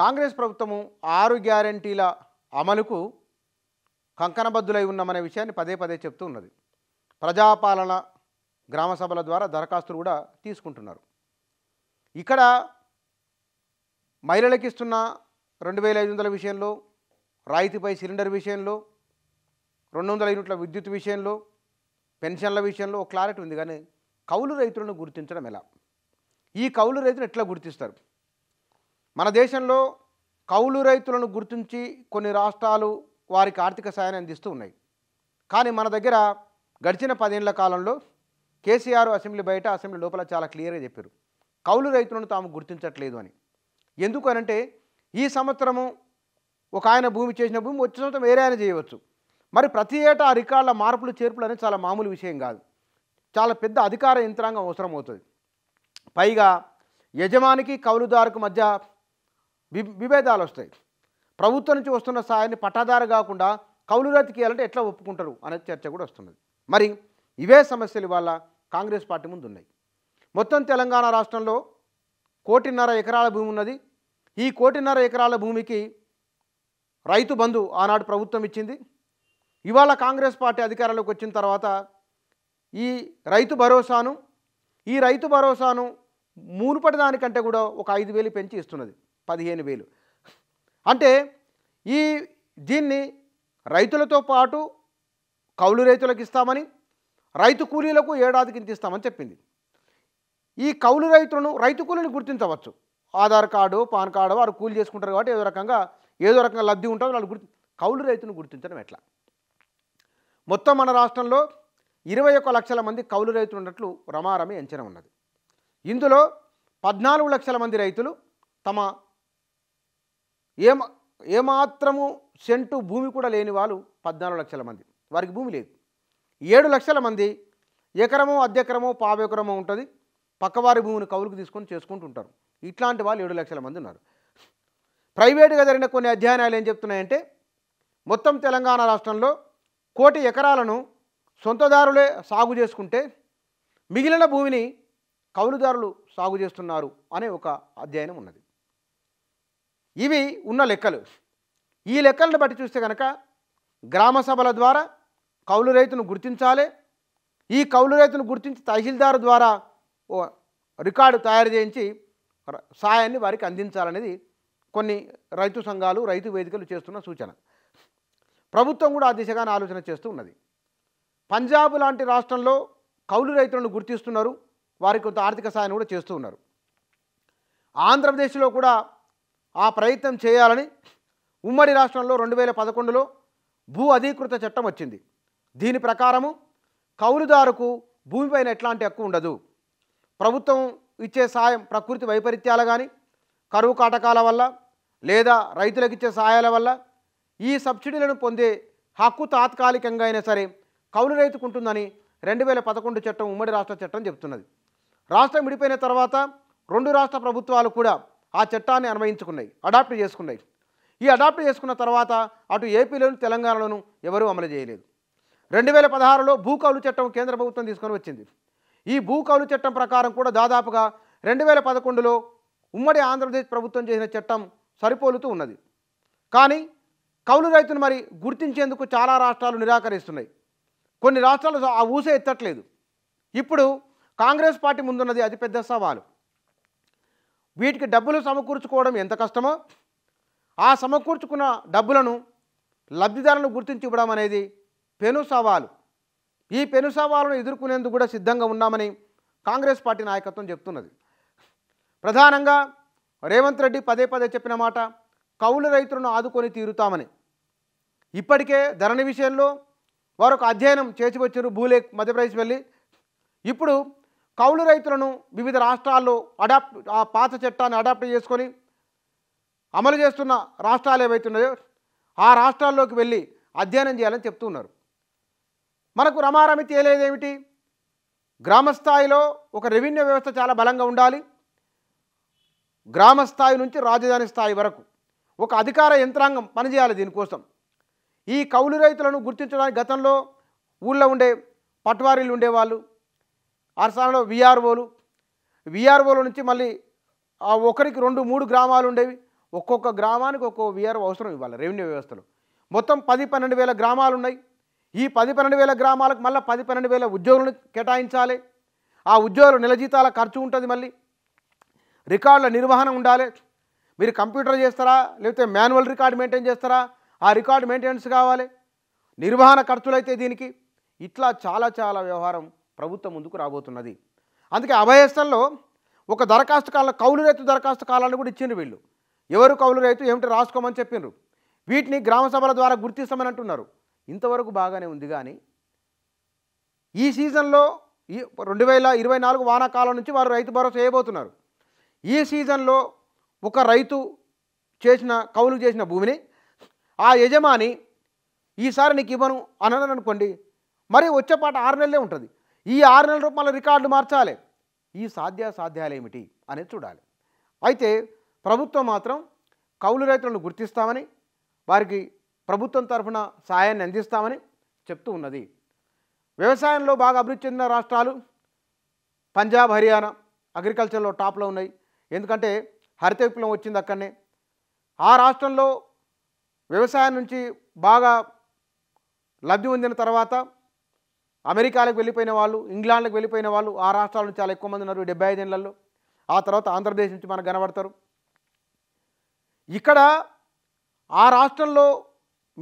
కాంగ్రెస్ ప్రభుత్వము ఆరు గ్యారంటీల అమలుకు కంకణబద్దులై ఉన్నామనే విషయాన్ని పదే పదే చెప్తూ ఉన్నది ప్రజాపాలన గ్రామ సభల ద్వారా దరఖాస్తులు కూడా తీసుకుంటున్నారు ఇక్కడ మహిళలకు ఇస్తున్న రెండు వేల ఐదు వందల విషయంలో రాయితీపై సిలిండర్ విషయంలో రెండు వందల యూనిట్ల విద్యుత్ విషయంలో పెన్షన్ల విషయంలో క్లారిటీ ఉంది కానీ కౌలు రైతులను గుర్తించడం ఎలా ఈ కౌలు రైతులు ఎట్లా గుర్తిస్తారు మన దేశంలో కౌలు రైతులను గుర్తించి కొన్ని రాష్ట్రాలు వారికి ఆర్థిక సాయాన్ని అందిస్తూ ఉన్నాయి కానీ మన దగ్గర గడిచిన పదేళ్ల కాలంలో కేసీఆర్ అసెంబ్లీ బయట అసెంబ్లీ లోపల చాలా క్లియర్గా చెప్పారు కౌలు రైతులను తాము గుర్తించట్లేదు అని ఎందుకు అనంటే ఈ సంవత్సరము ఒక ఆయన భూమి చేసిన భూమి వచ్చే సంవత్సరం వేరే ఆయన చేయవచ్చు మరి ప్రతి ఏటా రికార్డుల మార్పులు చేర్పులు అనేది చాలా మామూలు విషయం కాదు చాలా పెద్ద అధికార యంత్రాంగం అవసరం అవుతుంది పైగా యజమానికి కౌలుదారుకు మధ్య విభేదాలు వస్తాయి ప్రభుత్వం నుంచి వస్తున్న సాయాన్ని పట్టాదారు కాకుండా కౌలు రతికేయాలంటే ఎట్లా ఒప్పుకుంటారు అనే చర్చ కూడా వస్తున్నది మరి ఇవే సమస్యలు ఇవాళ కాంగ్రెస్ పార్టీ ముందు ఉన్నాయి మొత్తం తెలంగాణ రాష్ట్రంలో కోటిన్నర ఎకరాల భూమి ఉన్నది ఈ కోటిన్నర ఎకరాల భూమికి రైతు బంధు ఆనాడు ప్రభుత్వం ఇచ్చింది ఇవాళ కాంగ్రెస్ పార్టీ అధికారంలోకి వచ్చిన తర్వాత ఈ రైతు భరోసాను ఈ రైతు భరోసాను మునుపటి దానికంటే కూడా ఒక ఐదు వేలు పెంచి ఇస్తున్నది పదిహేను వేలు అంటే ఈ దీన్ని రైతులతో పాటు కౌలు రైతులకు ఇస్తామని రైతు కూలీలకు ఏడాదికి ఇంత ఇస్తామని చెప్పింది ఈ కౌలు రైతులను రైతు కూలీని గుర్తించవచ్చు ఆధార్ కార్డు పాన్ కార్డు వారు కూలి చేసుకుంటారు కాబట్టి ఏదో రకంగా ఏదో రకంగా లబ్ధి ఉంటుందో వాళ్ళు గుర్తి కౌలు రైతును గుర్తించడం ఎట్లా మొత్తం మన రాష్ట్రంలో ఇరవై ఒక్క లక్షల మంది కౌలు రైతులు ఉన్నట్లు రమారమి అంచనా ఉన్నది ఇందులో పద్నాలుగు లక్షల మంది రైతులు తమ ఏ ఏమాత్రము సెంటు భూమి కూడా లేని వాళ్ళు పద్నాలుగు లక్షల మంది వారికి భూమి లేదు ఏడు లక్షల మంది ఎకరమో అద్దెకరమో పావెకరమో ఉంటుంది పక్కవారి భూమిని కౌలుకు తీసుకొని చేసుకుంటుంటారు ఇట్లాంటి వాళ్ళు ఏడు లక్షల మంది ఉన్నారు ప్రైవేటుగా జరిగిన కొన్ని అధ్యయనాలు ఏం చెప్తున్నాయంటే మొత్తం తెలంగాణ రాష్ట్రంలో కోటి ఎకరాలను సొంతదారులే సాగు చేసుకుంటే మిగిలిన భూమిని కౌలుదారులు సాగు చేస్తున్నారు అనే ఒక అధ్యయనం ఉన్నది ఇవి ఉన్న లెక్కలు ఈ లెక్కలను బట్టి చూస్తే కనుక గ్రామ సభల ద్వారా కౌలు రైతును గుర్తించాలి ఈ కౌలు రైతును గుర్తించి తహసీల్దార్ ద్వారా ఓ రికార్డు తయారు చేయించి సాయాన్ని వారికి అందించాలనేది కొన్ని రైతు సంఘాలు రైతు వేదికలు చేస్తున్న సూచన ప్రభుత్వం కూడా ఆ దిశగానే ఆలోచన చేస్తూ ఉన్నది పంజాబ్ లాంటి రాష్ట్రంలో కౌలు రైతులను గుర్తిస్తున్నారు వారికి కొంత ఆర్థిక సాయం కూడా చేస్తూ ఉన్నారు ఆంధ్రప్రదేశ్లో కూడా ఆ ప్రయత్నం చేయాలని ఉమ్మడి రాష్ట్రంలో రెండు వేల పదకొండులో భూ అధీకృత చట్టం వచ్చింది దీని ప్రకారము కౌలుదారుకు భూమిపైన ఎట్లాంటి హక్కు ఉండదు ప్రభుత్వం ఇచ్చే సాయం ప్రకృతి వైపరీత్యాల కానీ కరువు కాటకాల వల్ల లేదా రైతులకు ఇచ్చే సహాయాల వల్ల ఈ సబ్సిడీలను పొందే హక్కు తాత్కాలికంగా అయినా సరే కౌలు రైతుకు ఉంటుందని రెండు వేల పదకొండు చట్టం ఉమ్మడి రాష్ట్ర చట్టం చెబుతున్నది రాష్ట్రం విడిపోయిన తర్వాత రెండు రాష్ట్ర ప్రభుత్వాలు కూడా ఆ చట్టాన్ని అన్వయించుకున్నాయి అడాప్ట్ చేసుకున్నాయి ఈ అడాప్ట్ చేసుకున్న తర్వాత అటు ఏపీలోను తెలంగాణలోను ఎవరూ అమలు చేయలేదు రెండు వేల పదహారులో భూ కౌలు చట్టం కేంద్ర ప్రభుత్వం తీసుకొని వచ్చింది ఈ భూ కౌలు చట్టం ప్రకారం కూడా దాదాపుగా రెండు వేల పదకొండులో ఉమ్మడి ఆంధ్రప్రదేశ్ ప్రభుత్వం చేసిన చట్టం సరిపోలుతూ ఉన్నది కానీ కౌలు రైతును మరి గుర్తించేందుకు చాలా రాష్ట్రాలు నిరాకరిస్తున్నాయి కొన్ని రాష్ట్రాలు ఆ ఊసే ఎత్తట్లేదు ఇప్పుడు కాంగ్రెస్ పార్టీ ముందున్నది అతిపెద్ద సవాలు వీటికి డబ్బులు సమకూర్చుకోవడం ఎంత కష్టమో ఆ సమకూర్చుకున్న డబ్బులను లబ్ధిదారులను గుర్తించి ఇవ్వడం అనేది పెను సవాలు ఈ పెను సవాలను ఎదుర్కొనేందుకు కూడా సిద్ధంగా ఉన్నామని కాంగ్రెస్ పార్టీ నాయకత్వం చెప్తున్నది ప్రధానంగా రేవంత్ రెడ్డి పదే పదే చెప్పిన మాట కౌలు రైతులను ఆదుకొని తీరుతామని ఇప్పటికే ధరణి విషయంలో వారొక అధ్యయనం చేసి వచ్చారు భూలేక్ మధ్యప్రదేశ్ వెళ్ళి ఇప్పుడు కౌలు రైతులను వివిధ రాష్ట్రాల్లో అడాప్ట్ ఆ పాత చట్టాన్ని అడాప్ట్ చేసుకొని అమలు చేస్తున్న రాష్ట్రాలు ఏవైతున్నాయో ఆ రాష్ట్రాల్లోకి వెళ్ళి అధ్యయనం చేయాలని చెప్తున్నారు మనకు రమారమి తేలేదేమిటి గ్రామస్థాయిలో ఒక రెవెన్యూ వ్యవస్థ చాలా బలంగా ఉండాలి గ్రామస్థాయి నుంచి రాజధాని స్థాయి వరకు ఒక అధికార యంత్రాంగం పనిచేయాలి దీనికోసం ఈ కౌలు రైతులను గుర్తించడానికి గతంలో ఊళ్ళో ఉండే పట్వారీలు ఉండేవాళ్ళు ఆ విఆర్ఓలు విఆర్ఓల నుంచి మళ్ళీ ఒకరికి రెండు మూడు గ్రామాలు ఉండేవి ఒక్కొక్క గ్రామానికి ఒక్కొక్క విఆర్ఓ అవసరం ఇవ్వాలి రెవెన్యూ వ్యవస్థలో మొత్తం పది పన్నెండు వేల గ్రామాలు ఉన్నాయి ఈ పది పన్నెండు వేల గ్రామాలకు మళ్ళీ పది పన్నెండు వేల ఉద్యోగులను కేటాయించాలి ఆ ఉద్యోగుల నెల జీతాల ఖర్చు ఉంటుంది మళ్ళీ రికార్డుల నిర్వహణ ఉండాలి మీరు కంప్యూటర్ చేస్తారా లేకపోతే మాన్యువల్ రికార్డు మెయింటైన్ చేస్తారా ఆ రికార్డు మెయింటెనెన్స్ కావాలి నిర్వహణ ఖర్చులు అయితే దీనికి ఇట్లా చాలా చాలా వ్యవహారం ప్రభుత్వం ముందుకు రాబోతున్నది అందుకే అభయస్థల్లో ఒక దరఖాస్తు కాలం కౌలు రైతు దరఖాస్తు కాలాన్ని కూడా ఇచ్చిండ్రు వీళ్ళు ఎవరు కౌలు రైతు ఏమిటి రాసుకోమని చెప్పిండ్రు వీటిని గ్రామ సభల ద్వారా గుర్తిస్తామని అంటున్నారు ఇంతవరకు బాగానే ఉంది కానీ ఈ సీజన్లో ఈ రెండు వేల ఇరవై నాలుగు వానాకాలం నుంచి వారు రైతు భరోసా వేయబోతున్నారు ఈ సీజన్లో ఒక రైతు చేసిన కౌలు చేసిన భూమిని ఆ యజమాని ఈసారి నీకు ఇవ్వను అని అనుకోండి మరి పాట ఆరు నెలలే ఉంటుంది ఈ ఆరు నెలల రూపాయల రికార్డులు మార్చాలి ఈ సాధ్యాసాధ్యాలు ఏమిటి అనేది చూడాలి అయితే ప్రభుత్వం మాత్రం కౌలు రైతులను గుర్తిస్తామని వారికి ప్రభుత్వం తరఫున సాయాన్ని అందిస్తామని చెప్తూ ఉన్నది వ్యవసాయంలో బాగా అభివృద్ధి చెందిన రాష్ట్రాలు పంజాబ్ హర్యానా అగ్రికల్చర్లో టాప్లో ఉన్నాయి ఎందుకంటే హరిత విప్లవం వచ్చింది అక్కడనే ఆ రాష్ట్రంలో వ్యవసాయం నుంచి బాగా లబ్ధి పొందిన తర్వాత అమెరికాలకు వెళ్ళిపోయిన వాళ్ళు ఇంగ్లాండ్లకు వెళ్ళిపోయిన వాళ్ళు ఆ రాష్ట్రాల నుంచి చాలా ఎక్కువ మంది ఉన్నారు డెబ్బై ఐదేళ్లలో ఆ తర్వాత ఆంధ్రప్రదేశ్ నుంచి మనకు కనబడతారు ఇక్కడ ఆ రాష్ట్రంలో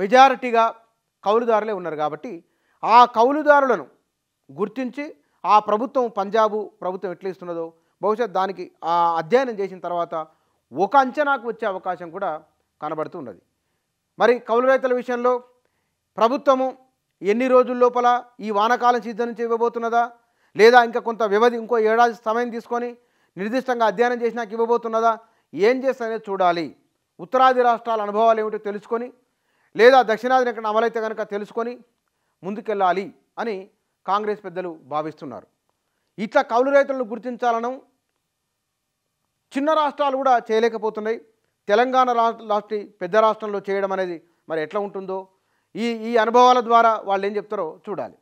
మెజారిటీగా కౌలుదారులే ఉన్నారు కాబట్టి ఆ కౌలుదారులను గుర్తించి ఆ ప్రభుత్వం పంజాబు ప్రభుత్వం ఎట్లా ఇస్తున్నదో బహుశా దానికి ఆ అధ్యయనం చేసిన తర్వాత ఒక అంచనాకు వచ్చే అవకాశం కూడా కనబడుతూ ఉన్నది మరి కౌలు రైతుల విషయంలో ప్రభుత్వము ఎన్ని రోజుల లోపల ఈ వానకాలం సీజన్ నుంచి ఇవ్వబోతున్నదా లేదా ఇంకా కొంత వ్యవధి ఇంకో ఏడాది సమయం తీసుకొని నిర్దిష్టంగా అధ్యయనం చేసినాక ఇవ్వబోతున్నదా ఏం చేస్తానే చూడాలి ఉత్తరాది రాష్ట్రాల అనుభవాలు ఏమిటో తెలుసుకొని లేదా దక్షిణాది ఎక్కడ అమలైతే కనుక తెలుసుకొని ముందుకెళ్ళాలి అని కాంగ్రెస్ పెద్దలు భావిస్తున్నారు ఇట్లా కౌలు రైతులను గుర్తించాలను చిన్న రాష్ట్రాలు కూడా చేయలేకపోతున్నాయి తెలంగాణ రాష్ట్ర పెద్ద రాష్ట్రంలో చేయడం అనేది మరి ఎట్లా ఉంటుందో ఈ ఈ అనుభవాల ద్వారా వాళ్ళు ఏం చెప్తారో చూడాలి